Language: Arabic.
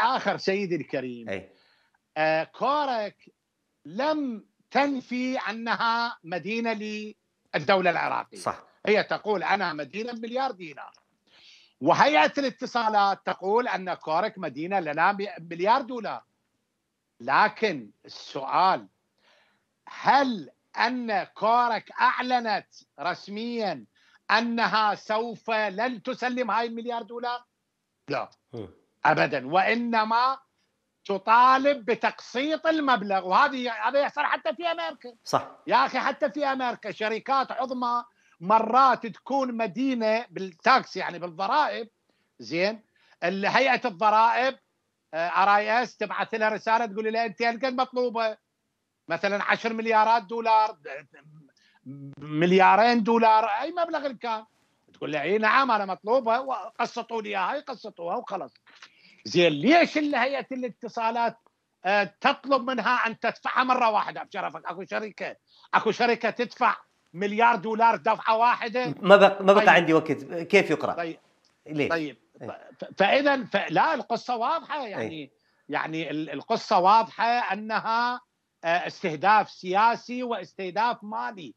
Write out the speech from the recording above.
آخر سيدي الكريم أي. آه، كورك لم تنفي أنها مدينة للدولة العراقية صح. هي تقول أنا مدينة بمليار دينار وهيئة الاتصالات تقول أن كورك مدينة لنا مليار دولار لكن السؤال هل أن كورك أعلنت رسميا أنها سوف لن تسلم هاي المليار دولار؟ لا ابدا وانما تطالب بتقسيط المبلغ وهذه هذا يحصل حتى في امريكا صح يا اخي حتى في امريكا شركات عظمى مرات تكون مدينه بالتاكس يعني بالضرائب زين هيئه الضرائب ار اي اس تبعث لها رساله تقول لها انت قد مطلوبه مثلا 10 مليارات دولار مليارين دولار اي مبلغ كان تقول لي اي نعم انا مطلوبه وقسطوا لي اياها يقسطوها وخلص زين ليش اللي هيئه الاتصالات آه، تطلب منها ان تدفعها مره واحده بشرفك اكو شركه اكو شركه تدفع مليار دولار دفعه واحده ما بقى ما بقى طيب. عندي وقت كيف يقرا؟ طيب ليه؟ طيب, طيب. فاذا ف... لا القصه واضحه يعني أي. يعني, يعني القصه واضحه انها آه، استهداف سياسي واستهداف مالي